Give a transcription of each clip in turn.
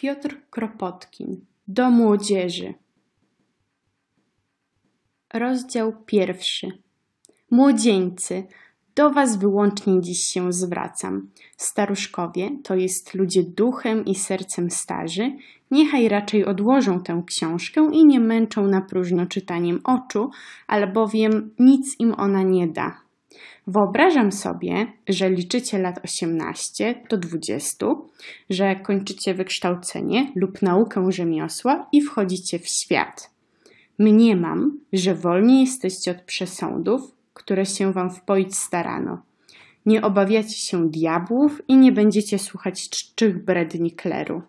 Piotr Kropotkin do młodzieży. Rozdział pierwszy. Młodzieńcy, do Was wyłącznie dziś się zwracam. Staruszkowie, to jest ludzie duchem i sercem starzy, niechaj raczej odłożą tę książkę i nie męczą na próżno czytaniem oczu, albowiem nic im ona nie da. Wyobrażam sobie, że liczycie lat 18 do 20, że kończycie wykształcenie lub naukę rzemiosła i wchodzicie w świat. Mniemam, że wolni jesteście od przesądów, które się wam wpoić starano. Nie obawiacie się diabłów i nie będziecie słuchać czczych bredni kleru.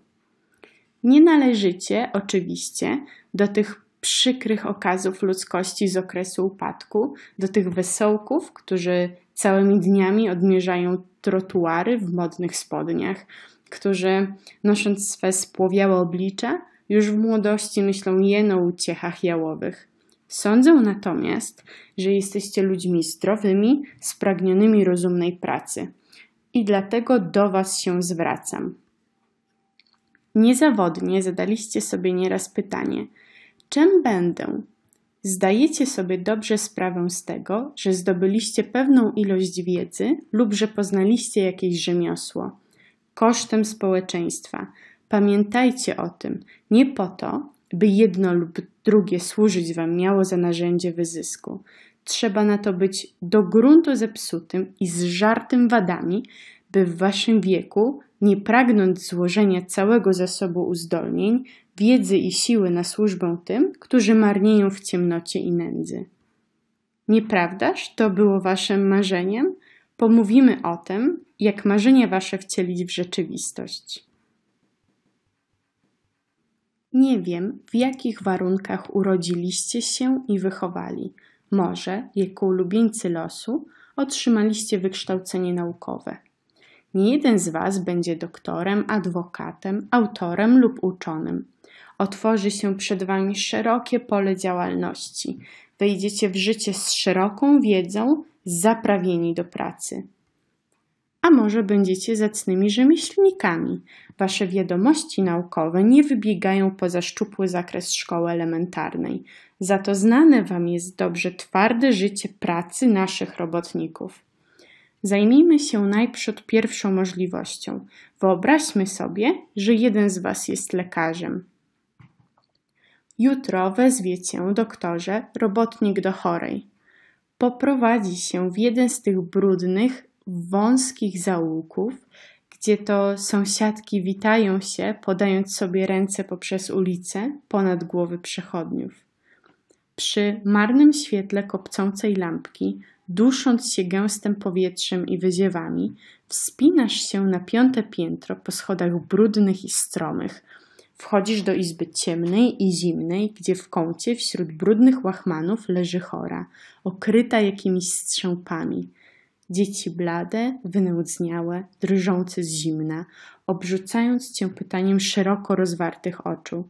Nie należycie oczywiście do tych przykrych okazów ludzkości z okresu upadku, do tych wesołków, którzy całymi dniami odmierzają trotuary w modnych spodniach, którzy nosząc swe spłowiałe oblicze, już w młodości myślą jeno o uciechach jałowych. Sądzę natomiast, że jesteście ludźmi zdrowymi, spragnionymi rozumnej pracy. I dlatego do Was się zwracam. Niezawodnie zadaliście sobie nieraz pytanie – czym będę? Zdajecie sobie dobrze sprawę z tego, że zdobyliście pewną ilość wiedzy lub że poznaliście jakieś rzemiosło kosztem społeczeństwa. Pamiętajcie o tym, nie po to, by jedno lub drugie służyć wam miało za narzędzie wyzysku. Trzeba na to być do gruntu zepsutym i z żartym wadami, by w waszym wieku nie pragnąc złożenia całego zasobu uzdolnień, wiedzy i siły na służbę tym, którzy marnieją w ciemnocie i nędzy. Nieprawdaż to było waszym marzeniem? Pomówimy o tym, jak marzenie wasze wcielić w rzeczywistość. Nie wiem, w jakich warunkach urodziliście się i wychowali. Może, jako ulubieńcy losu, otrzymaliście wykształcenie naukowe – nie jeden z Was będzie doktorem, adwokatem, autorem lub uczonym. Otworzy się przed Wami szerokie pole działalności. Wejdziecie w życie z szeroką wiedzą, zaprawieni do pracy. A może będziecie zacnymi rzemieślnikami? Wasze wiadomości naukowe nie wybiegają poza szczupły zakres szkoły elementarnej. Za to znane Wam jest dobrze twarde życie pracy naszych robotników. Zajmijmy się najprzód pierwszą możliwością. Wyobraźmy sobie, że jeden z Was jest lekarzem. Jutro wezwie cię, doktorze, robotnik do chorej. Poprowadzi się w jeden z tych brudnych, wąskich zaułków, gdzie to sąsiadki witają się, podając sobie ręce poprzez ulicę, ponad głowy przechodniów. Przy marnym świetle kopcącej lampki dusząc się gęstym powietrzem i wyziewami, wspinasz się na piąte piętro po schodach brudnych i stromych. Wchodzisz do izby ciemnej i zimnej, gdzie w kącie wśród brudnych łachmanów leży chora, okryta jakimiś strzępami. Dzieci blade, wynędzniałe, drżące z zimna, obrzucając cię pytaniem szeroko rozwartych oczu.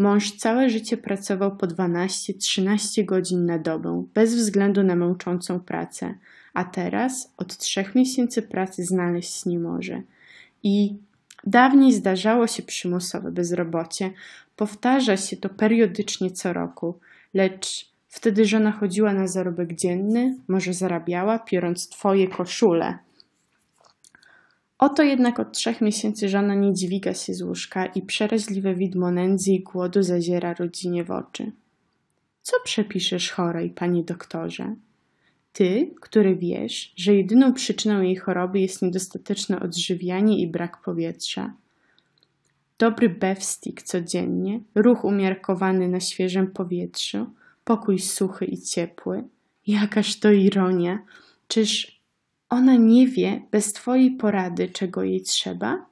Mąż całe życie pracował po 12-13 godzin na dobę, bez względu na męczącą pracę, a teraz od trzech miesięcy pracy znaleźć nie może. I dawniej zdarzało się przymusowe bezrobocie, powtarza się to periodycznie co roku, lecz wtedy żona chodziła na zarobek dzienny, może zarabiała, piorąc twoje koszule. Oto jednak od trzech miesięcy żona nie dźwiga się z łóżka i przeraźliwe widmo nędzy i głodu zaziera rodzinie w oczy. Co przepiszesz chorej, panie doktorze? Ty, który wiesz, że jedyną przyczyną jej choroby jest niedostateczne odżywianie i brak powietrza. Dobry bewstik codziennie, ruch umiarkowany na świeżym powietrzu, pokój suchy i ciepły. Jakaż to ironia! Czyż ona nie wie bez Twojej porady, czego jej trzeba?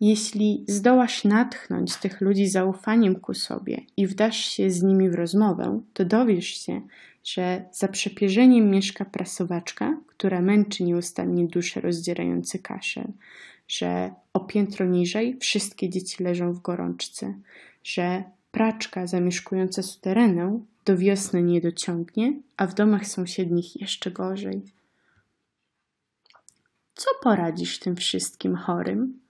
Jeśli zdołasz natchnąć tych ludzi zaufaniem ku sobie i wdasz się z nimi w rozmowę, to dowiesz się, że za przepierzeniem mieszka prasowaczka, która męczy nieustannie duszę rozdzierający kaszel, że o piętro niżej wszystkie dzieci leżą w gorączce, że praczka zamieszkująca suterenę do wiosny nie dociągnie, a w domach sąsiednich jeszcze gorzej. Co poradzisz tym wszystkim chorym?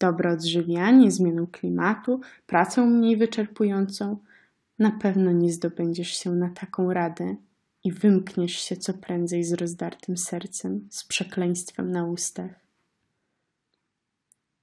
Dobre odżywianie, zmianą klimatu, pracą mniej wyczerpującą? Na pewno nie zdobędziesz się na taką radę i wymkniesz się co prędzej z rozdartym sercem, z przekleństwem na ustach.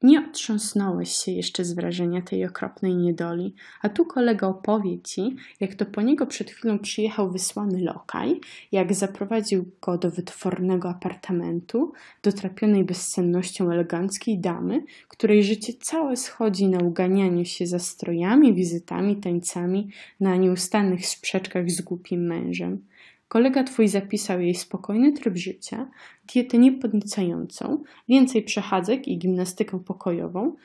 Nie otrząsnąłeś się jeszcze z wrażenia tej okropnej niedoli, a tu kolega opowie ci, jak to po niego przed chwilą przyjechał wysłany lokaj, jak zaprowadził go do wytwornego apartamentu, dotrapionej bezsennością eleganckiej damy, której życie całe schodzi na uganianiu się za strojami, wizytami, tańcami, na nieustannych sprzeczkach z głupim mężem. Kolega twój zapisał jej spokojny tryb życia, dietę niepodniecającą, więcej przechadzek i gimnastykę pokojową,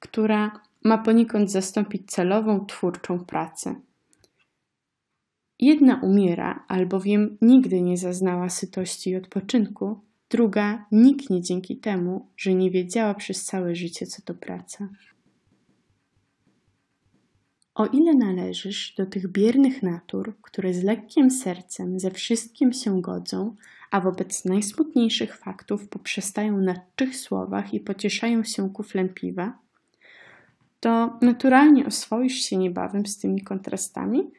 która ma poniekąd zastąpić celową, twórczą pracę. Jedna umiera, albowiem nigdy nie zaznała sytości i odpoczynku, druga niknie dzięki temu, że nie wiedziała przez całe życie, co to praca. O ile należysz do tych biernych natur, które z lekkim sercem ze wszystkim się godzą, a wobec najsmutniejszych faktów poprzestają na czych słowach i pocieszają się kuflem piwa, to naturalnie oswoisz się niebawem z tymi kontrastami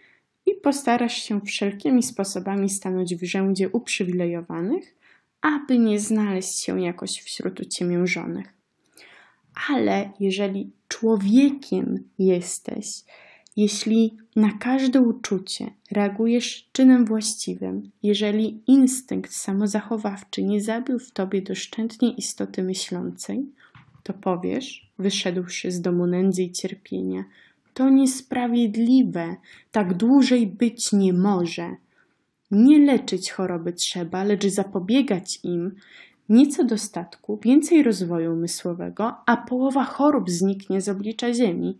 i postarasz się wszelkimi sposobami stanąć w rzędzie uprzywilejowanych, aby nie znaleźć się jakoś wśród uciemiężonych ale jeżeli człowiekiem jesteś, jeśli na każde uczucie reagujesz czynem właściwym, jeżeli instynkt samozachowawczy nie zabił w tobie doszczętnie istoty myślącej, to powiesz, wyszedłszy z domu nędzy i cierpienia, to niesprawiedliwe, tak dłużej być nie może. Nie leczyć choroby trzeba, lecz zapobiegać im, nieco dostatku, więcej rozwoju umysłowego, a połowa chorób zniknie z oblicza Ziemi.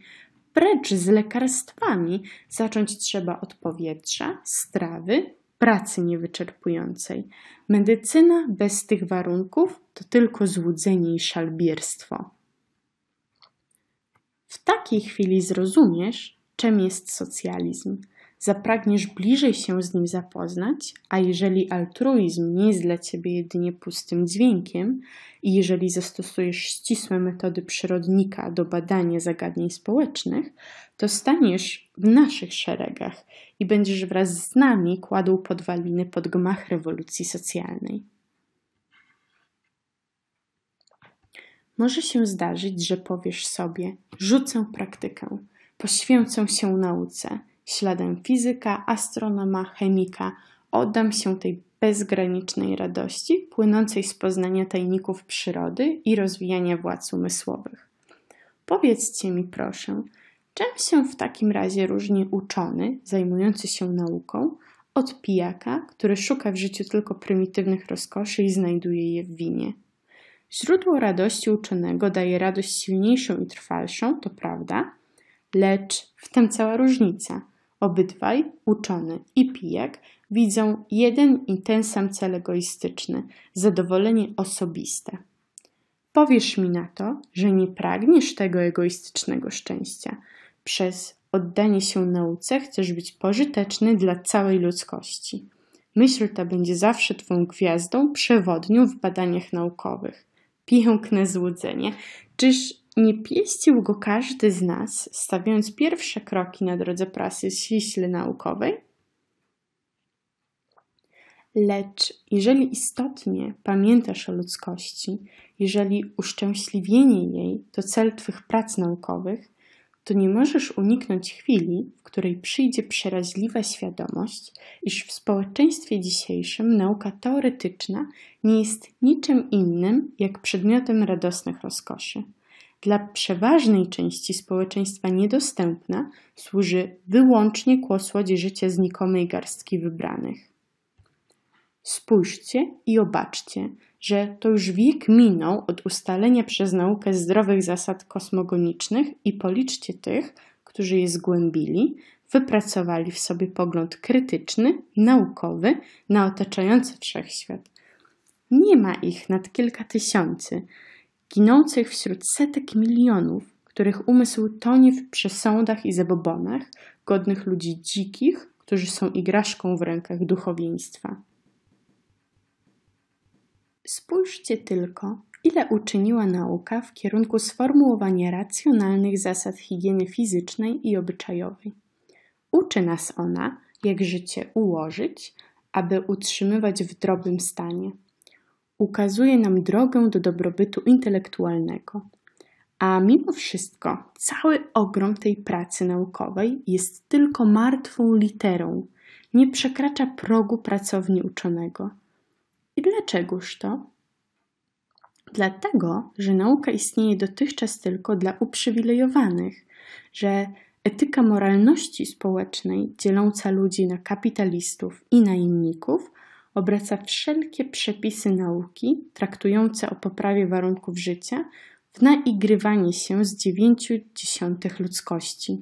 Precz z lekarstwami zacząć trzeba od powietrza, strawy, pracy niewyczerpującej. Medycyna bez tych warunków to tylko złudzenie i szalbierstwo. W takiej chwili zrozumiesz, czym jest socjalizm zapragniesz bliżej się z nim zapoznać, a jeżeli altruizm nie jest dla ciebie jedynie pustym dźwiękiem i jeżeli zastosujesz ścisłe metody przyrodnika do badania zagadnień społecznych, to staniesz w naszych szeregach i będziesz wraz z nami kładł podwaliny pod gmach rewolucji socjalnej. Może się zdarzyć, że powiesz sobie: rzucę praktykę, poświęcę się nauce śladem fizyka, astronoma, chemika. Oddam się tej bezgranicznej radości płynącej z poznania tajników przyrody i rozwijania władz umysłowych. Powiedzcie mi, proszę, czym się w takim razie różni uczony zajmujący się nauką od pijaka, który szuka w życiu tylko prymitywnych rozkoszy i znajduje je w winie? Źródło radości uczonego daje radość silniejszą i trwalszą, to prawda, lecz w tym cała różnica – Obydwaj, uczony i pijak, widzą jeden i ten sam cel egoistyczny zadowolenie osobiste. Powiesz mi na to, że nie pragniesz tego egoistycznego szczęścia. Przez oddanie się nauce chcesz być pożyteczny dla całej ludzkości. Myśl ta będzie zawsze Twą gwiazdą przewodnią w badaniach naukowych. Piękne złudzenie. Czyż nie pieścił go każdy z nas, stawiając pierwsze kroki na drodze prasy ściśle naukowej? Lecz jeżeli istotnie pamiętasz o ludzkości, jeżeli uszczęśliwienie jej to cel Twych prac naukowych, to nie możesz uniknąć chwili, w której przyjdzie przeraźliwa świadomość, iż w społeczeństwie dzisiejszym nauka teoretyczna nie jest niczym innym jak przedmiotem radosnych rozkoszy dla przeważnej części społeczeństwa niedostępna, służy wyłącznie ku osłodzie życia znikomej garstki wybranych. Spójrzcie i obaczcie, że to już wiek minął od ustalenia przez naukę zdrowych zasad kosmogonicznych i policzcie tych, którzy je zgłębili, wypracowali w sobie pogląd krytyczny, naukowy na otaczający wszechświat. Nie ma ich nad kilka tysięcy, ginących wśród setek milionów, których umysł tonie w przesądach i zabobonach, godnych ludzi dzikich, którzy są igraszką w rękach duchowieństwa. Spójrzcie tylko, ile uczyniła nauka w kierunku sformułowania racjonalnych zasad higieny fizycznej i obyczajowej. Uczy nas ona, jak życie ułożyć, aby utrzymywać w drobnym stanie – ukazuje nam drogę do dobrobytu intelektualnego. A mimo wszystko, cały ogrom tej pracy naukowej jest tylko martwą literą, nie przekracza progu pracowni uczonego. I dlaczegoż to? Dlatego, że nauka istnieje dotychczas tylko dla uprzywilejowanych, że etyka moralności społecznej, dzieląca ludzi na kapitalistów i najemników, obraca wszelkie przepisy nauki traktujące o poprawie warunków życia w naigrywanie się z dziewięciu dziesiątych ludzkości.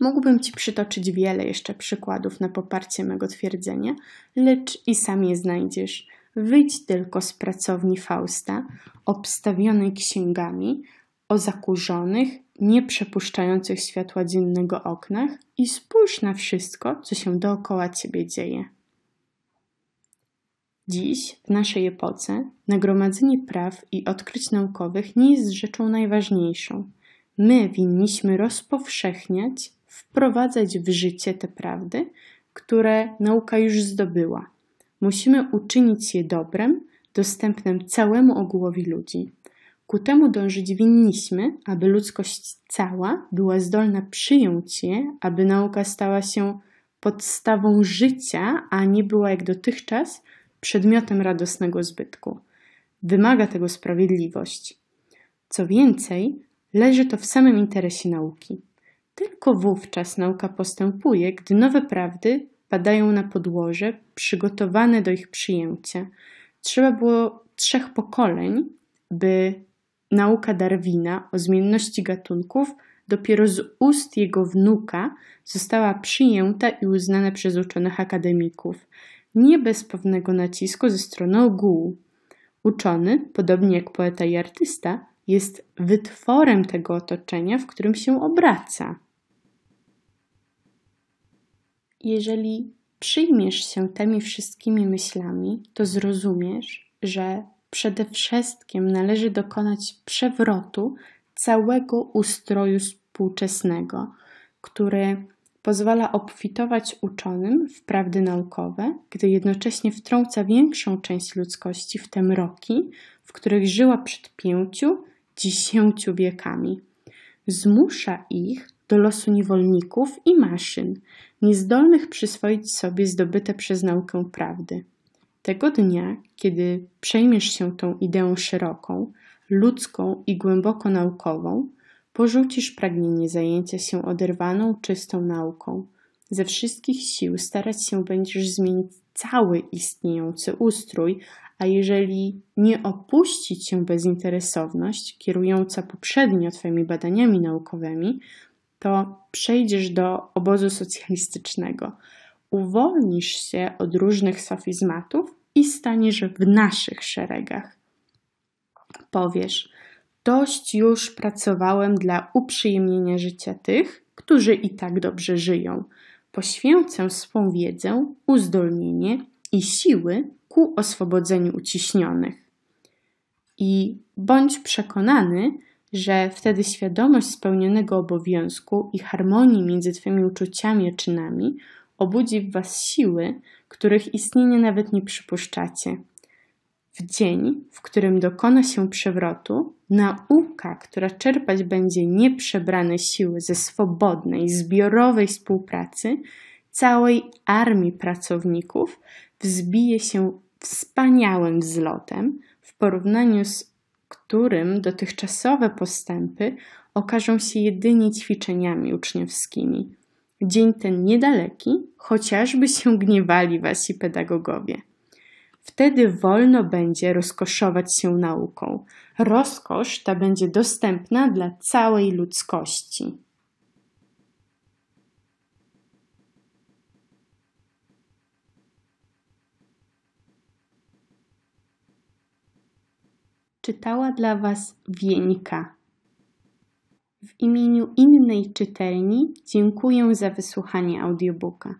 Mógłbym Ci przytoczyć wiele jeszcze przykładów na poparcie mego twierdzenia, lecz i sam je znajdziesz. Wyjdź tylko z pracowni Fausta, obstawionej księgami, o zakurzonych, nieprzepuszczających światła dziennego oknach i spójrz na wszystko, co się dookoła ciebie dzieje. Dziś, w naszej epoce, nagromadzenie praw i odkryć naukowych nie jest rzeczą najważniejszą. My winniśmy rozpowszechniać, wprowadzać w życie te prawdy, które nauka już zdobyła. Musimy uczynić je dobrem, dostępnym całemu ogółowi ludzi. Ku temu dążyć winniśmy, aby ludzkość cała była zdolna przyjąć je, aby nauka stała się podstawą życia, a nie była jak dotychczas przedmiotem radosnego zbytku. Wymaga tego sprawiedliwość. Co więcej, leży to w samym interesie nauki. Tylko wówczas nauka postępuje, gdy nowe prawdy padają na podłoże, przygotowane do ich przyjęcia. Trzeba było trzech pokoleń, by nauka Darwina o zmienności gatunków dopiero z ust jego wnuka została przyjęta i uznana przez uczonych akademików, nie bez pewnego nacisku ze strony ogółu. Uczony, podobnie jak poeta i artysta, jest wytworem tego otoczenia, w którym się obraca. Jeżeli przyjmiesz się tymi wszystkimi myślami, to zrozumiesz, że przede wszystkim należy dokonać przewrotu całego ustroju współczesnego, który pozwala obfitować uczonym w prawdy naukowe, gdy jednocześnie wtrąca większą część ludzkości w te mroki, w których żyła przed pięciu, dziesięciu wiekami. Zmusza ich do losu niewolników i maszyn, niezdolnych przyswoić sobie zdobyte przez naukę prawdy. Tego dnia, kiedy przejmiesz się tą ideą szeroką, ludzką i głęboko naukową, porzucisz pragnienie zajęcia się oderwaną, czystą nauką. Ze wszystkich sił starać się będziesz zmienić cały istniejący ustrój, a jeżeli nie opuści cię bezinteresowność kierująca poprzednio twoimi badaniami naukowymi, to przejdziesz do obozu socjalistycznego – uwolnisz się od różnych sofizmatów i staniesz w naszych szeregach. Powiesz, dość już pracowałem dla uprzyjemnienia życia tych, którzy i tak dobrze żyją. Poświęcę swą wiedzę, uzdolnienie i siły ku oswobodzeniu uciśnionych. I bądź przekonany, że wtedy świadomość spełnionego obowiązku i harmonii między Twymi uczuciami a czynami obudzi w Was siły, których istnienie nawet nie przypuszczacie. W dzień, w którym dokona się przewrotu, nauka, która czerpać będzie nieprzebrane siły ze swobodnej, zbiorowej współpracy całej armii pracowników, wzbije się wspaniałym wzlotem, w porównaniu z którym dotychczasowe postępy okażą się jedynie ćwiczeniami uczniowskimi dzień ten niedaleki, chociażby się gniewali wasi pedagogowie. Wtedy wolno będzie rozkoszować się nauką. Rozkosz ta będzie dostępna dla całej ludzkości. Czytała dla Was Wieńka. W imieniu innej czytelni dziękuję za wysłuchanie audiobooka.